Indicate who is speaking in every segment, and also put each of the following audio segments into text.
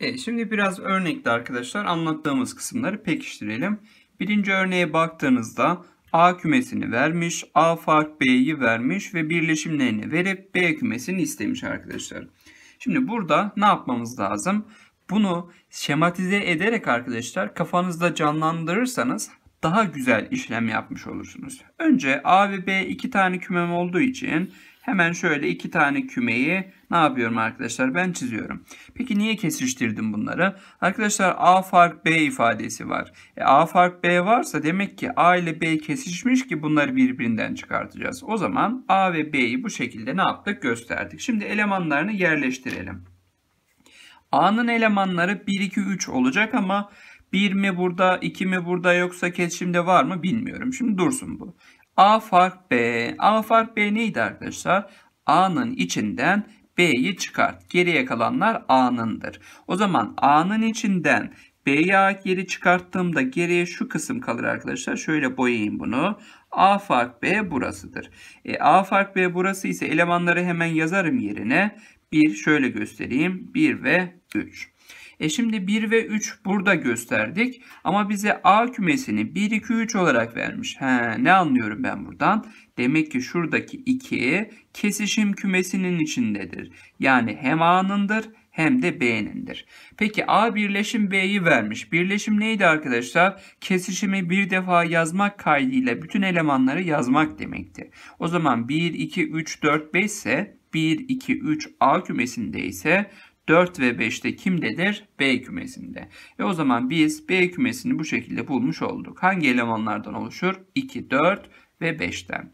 Speaker 1: E, şimdi biraz örnekle arkadaşlar anlattığımız kısımları pekiştirelim. Birinci örneğe baktığınızda A kümesini vermiş, A fark B'yi vermiş ve birleşimlerini verip B kümesini istemiş arkadaşlar. Şimdi burada ne yapmamız lazım? Bunu şematize ederek arkadaşlar kafanızda canlandırırsanız daha güzel işlem yapmış olursunuz. Önce A ve B iki tane kümem olduğu için Hemen şöyle iki tane kümeyi ne yapıyorum arkadaşlar? Ben çiziyorum. Peki niye kesiştirdim bunları? Arkadaşlar A fark B ifadesi var. E, A fark B varsa demek ki A ile B kesişmiş ki bunları birbirinden çıkartacağız. O zaman A ve B'yi bu şekilde ne yaptık? Gösterdik. Şimdi elemanlarını yerleştirelim. A'nın elemanları 1, 2, 3 olacak ama 1 mi burada, 2 mi burada yoksa kesişimde var mı bilmiyorum. Şimdi dursun bu. A fark B. A fark B neydi arkadaşlar? A'nın içinden B'yi çıkart. Geriye kalanlar A'nındır. O zaman A'nın içinden B'yi geri çıkarttığımda geriye şu kısım kalır arkadaşlar. Şöyle boyayayım bunu. A fark B burasıdır. E, A fark B burası ise elemanları hemen yazarım yerine. 1 şöyle göstereyim. 1 ve 3. E şimdi 1 ve 3 burada gösterdik. Ama bize A kümesini 1, 2, 3 olarak vermiş. He, ne anlıyorum ben buradan? Demek ki şuradaki 2 kesişim kümesinin içindedir. Yani hem A'nındır hem de B'nindir. Peki A birleşim B'yi vermiş. Birleşim neydi arkadaşlar? Kesişimi bir defa yazmak kaydıyla bütün elemanları yazmak demekti. O zaman 1, 2, 3, 4, 5 ise 1, 2, 3 A kümesinde ise 4 ve 5'te kimdedir? B kümesinde. Ve o zaman biz B kümesini bu şekilde bulmuş olduk. Hangi elemanlardan oluşur? 2, 4 ve 5'ten.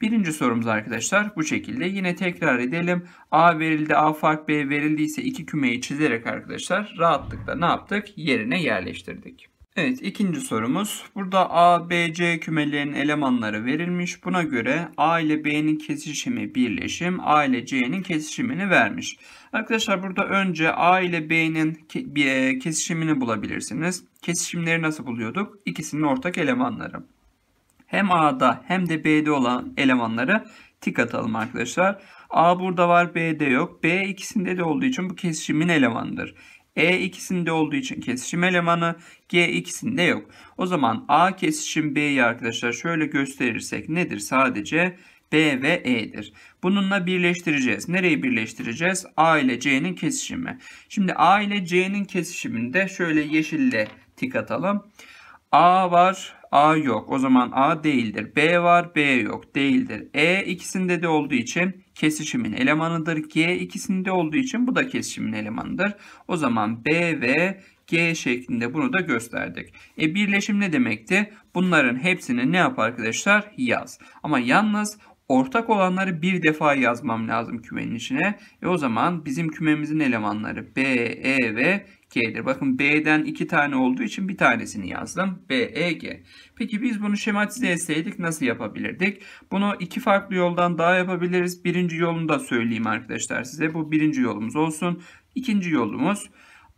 Speaker 1: Birinci sorumuz arkadaşlar bu şekilde. Yine tekrar edelim. A verildi, A fark B verildiyse iki kümeyi çizerek arkadaşlar rahatlıkla ne yaptık? Yerine yerleştirdik. Evet ikinci sorumuz. Burada A, B, C kümelerinin elemanları verilmiş. Buna göre A ile B'nin kesişimi birleşim, A ile C'nin kesişimini vermiş. Arkadaşlar burada önce A ile B'nin e, kesişimini bulabilirsiniz. Kesişimleri nasıl buluyorduk? İkisinin ortak elemanları. Hem A'da hem de B'de olan elemanları tik atalım arkadaşlar. A burada var B'de yok. B ikisinde de olduğu için bu kesişimin elemanıdır. E ikisinde olduğu için kesişim elemanı. G ikisinde yok. O zaman A kesişim B'yi arkadaşlar şöyle gösterirsek nedir? Sadece B ve E'dir. Bununla birleştireceğiz. Nereyi birleştireceğiz? A ile C'nin kesişimi. Şimdi A ile C'nin kesişiminde şöyle yeşille tik atalım. A var, A yok. O zaman A değildir. B var. B yok. Değildir. E ikisinde de olduğu için kesişimin elemanıdır. G ikisinde olduğu için bu da kesişimin elemanıdır. O zaman B ve G şeklinde bunu da gösterdik. E birleşim ne demekti? Bunların hepsini ne yap arkadaşlar? Yaz. Ama yalnız ortak olanları bir defa yazmam lazım kümenin içine. E o zaman bizim kümemizin elemanları B, E ve G'dir. Bakın B'den iki tane olduğu için bir tanesini yazdım. B, E, G. Peki biz bunu şematize etseydik nasıl yapabilirdik? Bunu iki farklı yoldan daha yapabiliriz. Birinci yolunu da söyleyeyim arkadaşlar size. Bu birinci yolumuz olsun. İkinci yolumuz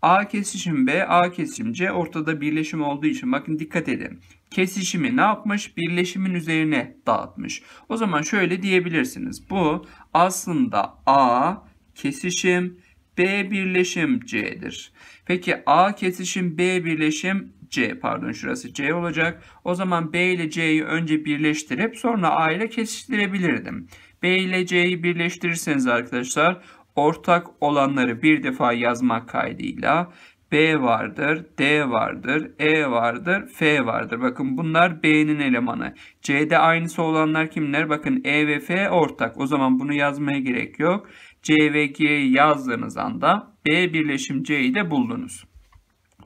Speaker 1: A kesişim B, A kesişim C ortada birleşim olduğu için bakın dikkat edin. Kesişimi ne yapmış? Birleşimin üzerine dağıtmış. O zaman şöyle diyebilirsiniz. Bu aslında A kesişim B birleşim C'dir. Peki A kesişim B birleşim C pardon şurası C olacak. O zaman B ile C'yi önce birleştirip sonra A ile kesiştirebilirdim. B ile C'yi birleştirirseniz arkadaşlar ortak olanları bir defa yazmak kaydıyla B vardır, D vardır, E vardır, F vardır. Bakın bunlar B'nin elemanı. C'de aynısı olanlar kimler? Bakın E ve F ortak. O zaman bunu yazmaya gerek yok. C ve yazdığınız anda B birleşim C'yi de buldunuz.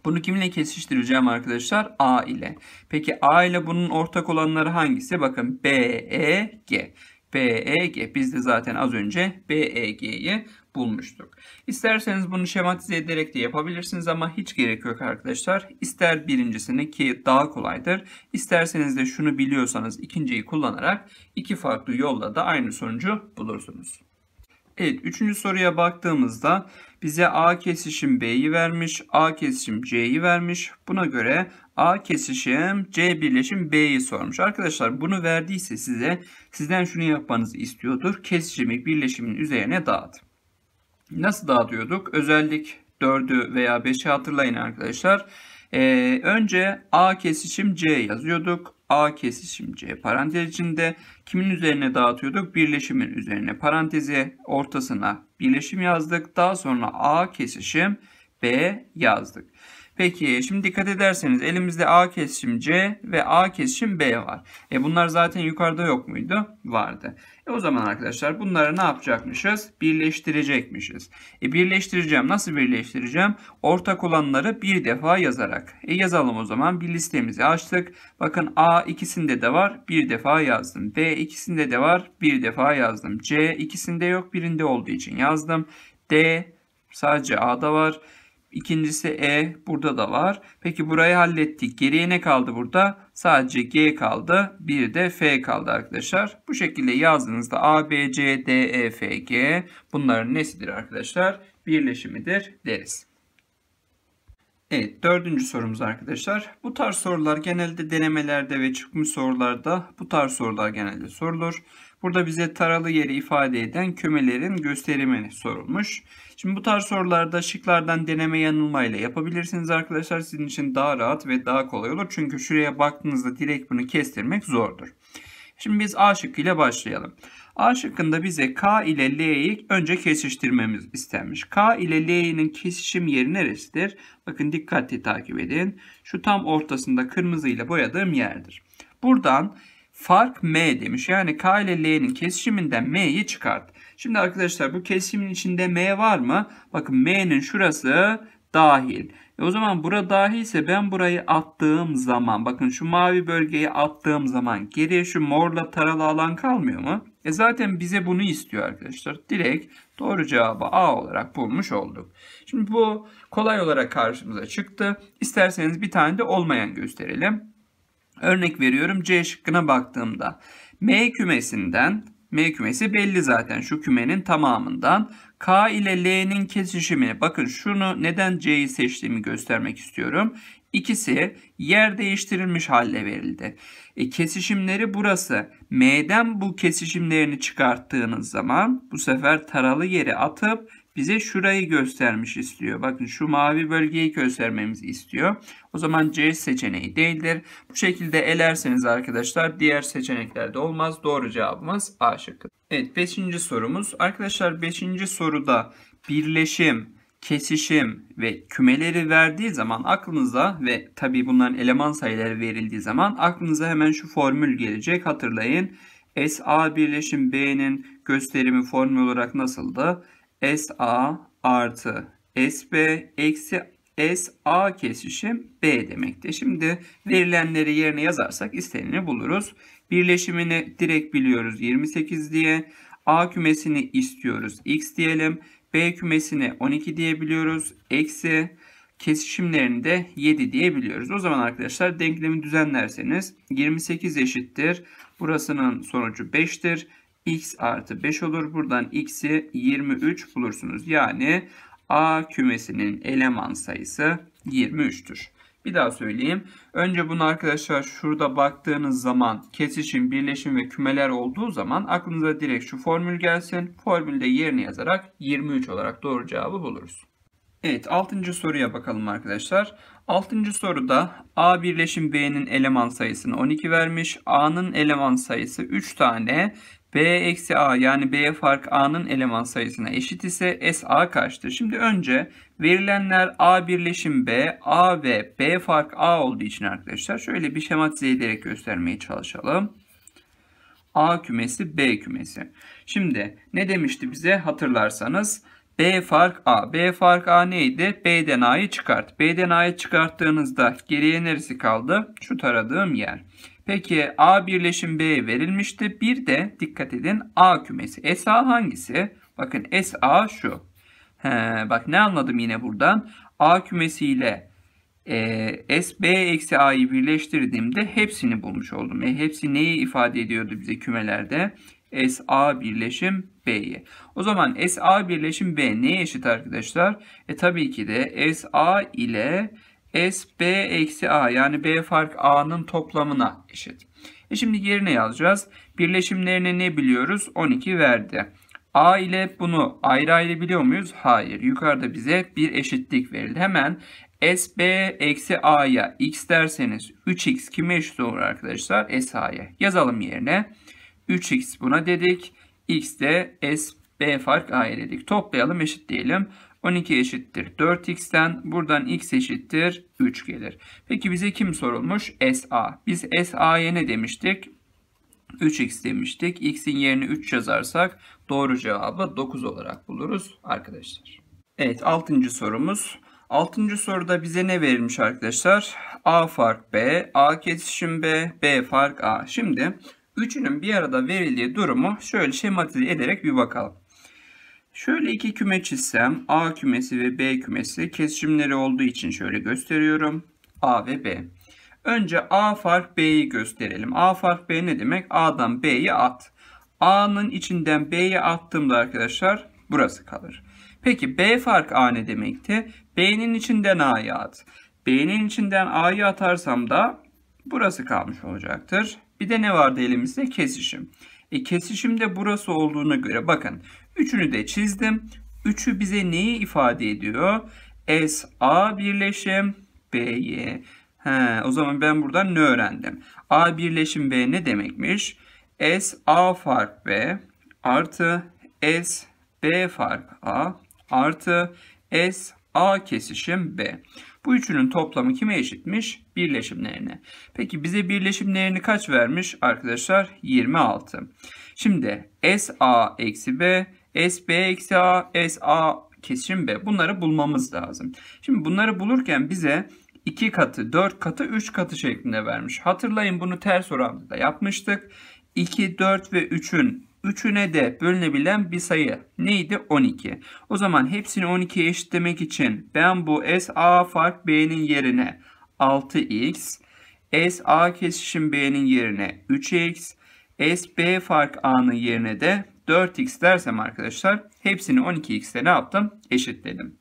Speaker 1: Bunu kiminle kesiştireceğim arkadaşlar? A ile. Peki A ile bunun ortak olanları hangisi? Bakın B, E, G. BEG. Biz de zaten az önce BEG'yi bulmuştuk. İsterseniz bunu şematize ederek de yapabilirsiniz ama hiç gerek yok arkadaşlar. İster birincisini ki daha kolaydır. İsterseniz de şunu biliyorsanız ikinciyi kullanarak iki farklı yolla da aynı sonucu bulursunuz. Evet üçüncü soruya baktığımızda bize A kesişim B'yi vermiş, A kesişim C'yi vermiş. Buna göre A kesişim C birleşim B'yi sormuş. Arkadaşlar bunu verdiyse size sizden şunu yapmanızı istiyordur. Kesişimi birleşimin üzerine dağıt. Nasıl dağıtıyorduk? Özellik 4'ü veya 5'i hatırlayın arkadaşlar. Arkadaşlar. Ee, önce A kesişim C yazıyorduk. A kesişim C parantez içinde kimin üzerine dağıtıyorduk? Birleşimin üzerine parantezi ortasına birleşim yazdık. Daha sonra A kesişim B yazdık. Peki şimdi dikkat ederseniz elimizde A kesişim C ve A kesişim B var. E bunlar zaten yukarıda yok muydu? Vardı. E o zaman arkadaşlar bunları ne yapacakmışız? Birleştirecekmişiz. E birleştireceğim. Nasıl birleştireceğim? Ortak olanları bir defa yazarak. E yazalım o zaman. Bir listemizi açtık. Bakın A ikisinde de var. Bir defa yazdım. B ikisinde de var. Bir defa yazdım. C ikisinde yok. Birinde olduğu için yazdım. D sadece A'da var. İkincisi E burada da var. Peki burayı hallettik. Geriye ne kaldı burada? Sadece G kaldı. Bir de F kaldı arkadaşlar. Bu şekilde yazdığınızda A, B, C, D, E, F, G bunların nesidir arkadaşlar? Birleşimidir deriz. Evet dördüncü sorumuz arkadaşlar. Bu tarz sorular genelde denemelerde ve çıkmış sorularda bu tarz sorular genelde sorulur. Burada bize taralı yeri ifade eden kümelerin gösterimini sorulmuş. Şimdi bu tarz sorularda şıklardan deneme yanılmayla yapabilirsiniz arkadaşlar. Sizin için daha rahat ve daha kolay olur. Çünkü şuraya baktığınızda direkt bunu kestirmek zordur. Şimdi biz A şıkkıyla başlayalım. A şıkkında bize K ile L'yi önce kesiştirmemiz istenmiş. K ile L'nin kesişim yeri neresidir? Bakın dikkatli takip edin. Şu tam ortasında kırmızı ile boyadığım yerdir. Buradan fark m demiş. Yani k ile l'nin kesişiminden m'yi çıkart. Şimdi arkadaşlar bu kesimin içinde m var mı? Bakın m'nin şurası dahil. E o zaman bura dahilse ben burayı attığım zaman bakın şu mavi bölgeyi attığım zaman geriye şu morla taralı alan kalmıyor mu? E zaten bize bunu istiyor arkadaşlar. Direkt doğru cevabı A olarak bulmuş olduk. Şimdi bu kolay olarak karşımıza çıktı. İsterseniz bir tane de olmayan gösterelim. Örnek veriyorum C şıkkına baktığımda M kümesinden M kümesi belli zaten şu kümenin tamamından. K ile L'nin kesişimini. Bakın şunu neden C'yi seçtiğimi göstermek istiyorum. İkisi yer değiştirilmiş halde verildi. E, kesişimleri burası. M'den bu kesişimlerini çıkarttığınız zaman bu sefer taralı yeri atıp bize şurayı göstermiş istiyor. Bakın şu mavi bölgeyi göstermemiz istiyor. O zaman C seçeneği değildir. Bu şekilde elerseniz arkadaşlar diğer seçeneklerde olmaz. Doğru cevabımız A şıkkı. Evet 5. sorumuz. Arkadaşlar 5. soruda birleşim, kesişim ve kümeleri verdiği zaman aklınıza ve tabi bunların eleman sayıları verildiği zaman aklınıza hemen şu formül gelecek. Hatırlayın. SA birleşim B'nin gösterimi formül olarak nasıldı? SA artı SB eksi SA kesişim B demekti. Şimdi verilenleri yerine yazarsak isteneni buluruz. Birleşimini direkt biliyoruz 28 diye. A kümesini istiyoruz x diyelim. B kümesini 12 diyebiliyoruz. Eksi kesişimlerini de 7 diyebiliyoruz. O zaman arkadaşlar denklemi düzenlerseniz 28 eşittir. Burasının sonucu 5'tir x artı 5 olur. Buradan x'i 23 bulursunuz. Yani A kümesinin eleman sayısı 23'tür. Bir daha söyleyeyim. Önce bunu arkadaşlar şurada baktığınız zaman kesişim, birleşim ve kümeler olduğu zaman aklınıza direkt şu formül gelsin. Formülde yerini yazarak 23 olarak doğru cevabı buluruz. Evet 6. soruya bakalım arkadaşlar. 6. soruda A birleşim B'nin eleman sayısını 12 vermiş. A'nın eleman sayısı 3 tane. B eksi A yani B fark A'nın eleman sayısına eşit ise S A kaçtır? Şimdi önce verilenler A birleşim B, A ve B fark A olduğu için arkadaşlar şöyle bir şematize ederek göstermeye çalışalım. A kümesi B kümesi. Şimdi ne demişti bize hatırlarsanız B fark A. B fark A neydi? B'den A'yı çıkart. B'den A'yı çıkarttığınızda geriye neresi kaldı? Şu taradığım yer. Peki A birleşim B verilmişti. Bir de dikkat edin A kümesi. SA hangisi? Bakın SA şu. He, bak ne anladım yine buradan. A kümesi ile e, SB eksi A'yı birleştirdiğimde hepsini bulmuş oldum. E, hepsi neyi ifade ediyordu bize kümelerde? SA birleşim B'ye. O zaman SA birleşim B neye eşit arkadaşlar? E tabii ki de SA ile S B eksi A yani B fark A'nın toplamına eşit. E şimdi yerine yazacağız. Birleşimlerini ne biliyoruz? 12 verdi. A ile bunu ayrı ayrı biliyor muyuz? Hayır. Yukarıda bize bir eşitlik verildi. Hemen SB eksi A'ya X derseniz 3X kime eşit olur arkadaşlar? S SA'ya. Yazalım yerine. 3X buna dedik. X de SB fark A'ya dedik. Toplayalım eşit diyelim. 12 eşittir 4x'ten buradan x eşittir 3 gelir. Peki bize kim sorulmuş? SA. Biz SA'ya ne demiştik? 3x demiştik. x'in yerine 3 yazarsak doğru cevabı 9 olarak buluruz arkadaşlar. Evet 6. sorumuz. 6. soruda bize ne verilmiş arkadaşlar? A fark B, A kesişim B, B fark A. Şimdi üçünün bir arada verildiği durumu şöyle şematize ederek bir bakalım. Şöyle iki küme çizsem A kümesi ve B kümesi kesişimleri olduğu için şöyle gösteriyorum. A ve B. Önce A fark B'yi gösterelim. A fark B ne demek? A'dan B'ye at. A'nın içinden B'ye attığımda arkadaşlar burası kalır. Peki B fark A ne demekti? B'nin içinden A'yı at. B'nin içinden A'yı atarsam da burası kalmış olacaktır. Bir de ne vardı elimizde? Kesişim. E kesişimde burası olduğuna göre bakın Üçünü de çizdim. Üçü bize neyi ifade ediyor? S A birleşim BY. He, o zaman ben buradan ne öğrendim? A birleşim B ne demekmiş? S A fark B artı S B fark A artı S A kesişim B. Bu üçünün toplamı kime eşitmiş? Birleşimlerine. Peki bize birleşimlerini kaç vermiş arkadaşlar? 26. Şimdi S A eksi B SB eksi A, SA kesişim B. Bunları bulmamız lazım. Şimdi bunları bulurken bize 2 katı, 4 katı, 3 katı şeklinde vermiş. Hatırlayın bunu ters orantıda yapmıştık. 2, 4 ve 3'ün üçüne de bölünebilen bir sayı neydi? 12. O zaman hepsini 12'ye eşitlemek için ben bu SA fark B'nin yerine 6x, SA kesişim B'nin yerine 3x, SB fark A'nın yerine de 4x dersem arkadaşlar hepsini 12x'te ne yaptım? Eşitledim.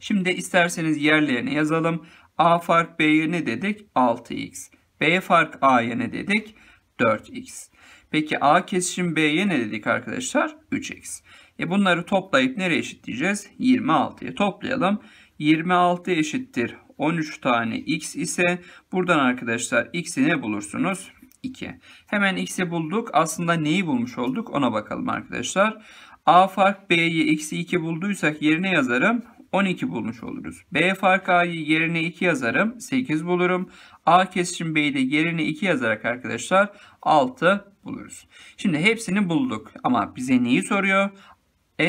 Speaker 1: Şimdi isterseniz yerlerine yazalım. A fark B'ye ne dedik? 6x. B fark A'ya ne dedik? 4x. Peki A kesişim B'ye ne dedik arkadaşlar? 3x. E bunları toplayıp nereye eşitleyeceğiz? 26'ya toplayalım. 26 eşittir 13 tane x ise buradan arkadaşlar x'i ne bulursunuz? 2. Hemen x'i bulduk. Aslında neyi bulmuş olduk ona bakalım arkadaşlar. A fark B'yi eksi 2 bulduysak yerine yazarım. 12 bulmuş oluruz. B fark A'yı yerine 2 yazarım. 8 bulurum. A kesişim B'yi de yerine 2 yazarak arkadaşlar 6 buluruz. Şimdi hepsini bulduk. Ama bize neyi soruyor?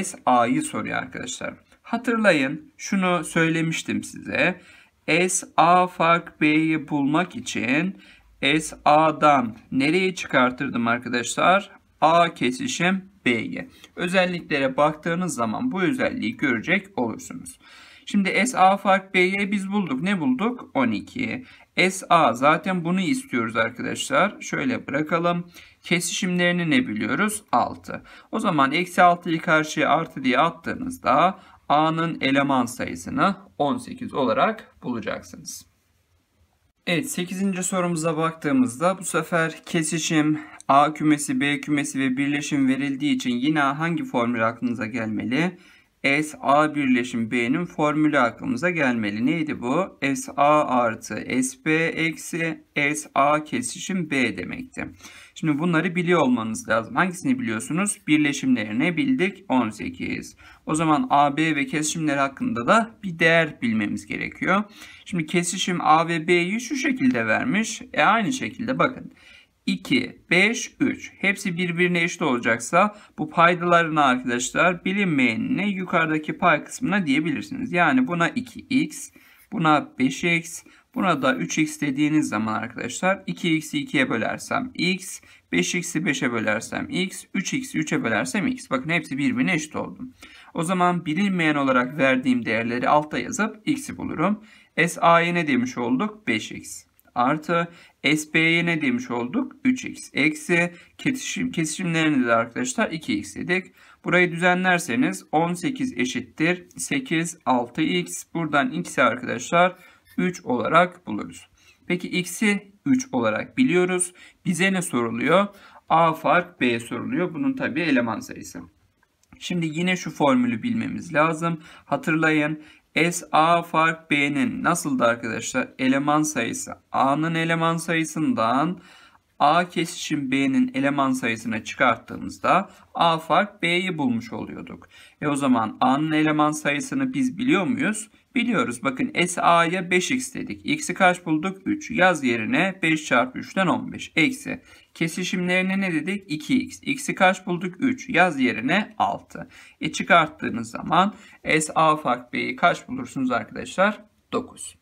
Speaker 1: S A'yı soruyor arkadaşlar. Hatırlayın şunu söylemiştim size. S A fark B'yi bulmak için S SA'dan nereye çıkartırdım arkadaşlar? A kesişim B'ye. Özelliklere baktığınız zaman bu özelliği görecek olursunuz. Şimdi S A fark B'ye biz bulduk. Ne bulduk? 12. S A zaten bunu istiyoruz arkadaşlar. Şöyle bırakalım. Kesişimlerini ne biliyoruz? 6. O zaman eksi 6'yı karşıya artı diye attığınızda A'nın eleman sayısını 18 olarak bulacaksınız. Evet 8. sorumuza baktığımızda bu sefer kesişim, A kümesi, B kümesi ve birleşim verildiği için yine hangi formül aklınıza gelmeli? S A birleşim B'nin formülü aklımıza gelmeli. Neydi bu? S A artı S B eksi S A kesişim B demekti. Şimdi bunları biliyor olmanız lazım. Hangisini biliyorsunuz? Birleşimlerini bildik 18. O zaman AB ve kesişimleri hakkında da bir değer bilmemiz gerekiyor. Şimdi kesişim A ve B'yi şu şekilde vermiş. E aynı şekilde bakın. 2, 5, 3. Hepsi birbirine eşit olacaksa bu paydalarını arkadaşlar bilinmeyenine yukarıdaki pay kısmına diyebilirsiniz. Yani buna 2x, buna 5x, Buna da 3x dediğiniz zaman arkadaşlar 2x'i 2'ye bölersem x, 5x'i 5'e bölersem x, 3x'i 3'e bölersem x. Bakın hepsi birbirine eşit oldu. O zaman bilinmeyen olarak verdiğim değerleri altta yazıp x'i bulurum. SA'ya ne demiş olduk? 5x artı SB'ye ne demiş olduk? 3x eksi kesişim, kesişimlerini de arkadaşlar 2x dedik. Burayı düzenlerseniz 18 eşittir 8 6x buradan x'i arkadaşlar 3 olarak buluruz. Peki x'i 3 olarak biliyoruz. Bize ne soruluyor? A fark B soruluyor. Bunun tabi eleman sayısı. Şimdi yine şu formülü bilmemiz lazım. Hatırlayın S A fark B'nin nasıldı arkadaşlar? Eleman sayısı A'nın eleman sayısından A kesişim B'nin eleman sayısına çıkarttığımızda A fark B'yi bulmuş oluyorduk. E o zaman A'nın eleman sayısını biz biliyor muyuz? Biliyoruz bakın SA'ya 5x dedik. X'i kaç bulduk? 3. Yaz yerine 5 çarpı 3'ten 15. Eksi. Kesişimlerine ne dedik? 2x. X'i kaç bulduk? 3. Yaz yerine 6. E çıkarttığınız zaman SA fark B'yi kaç bulursunuz arkadaşlar? 9.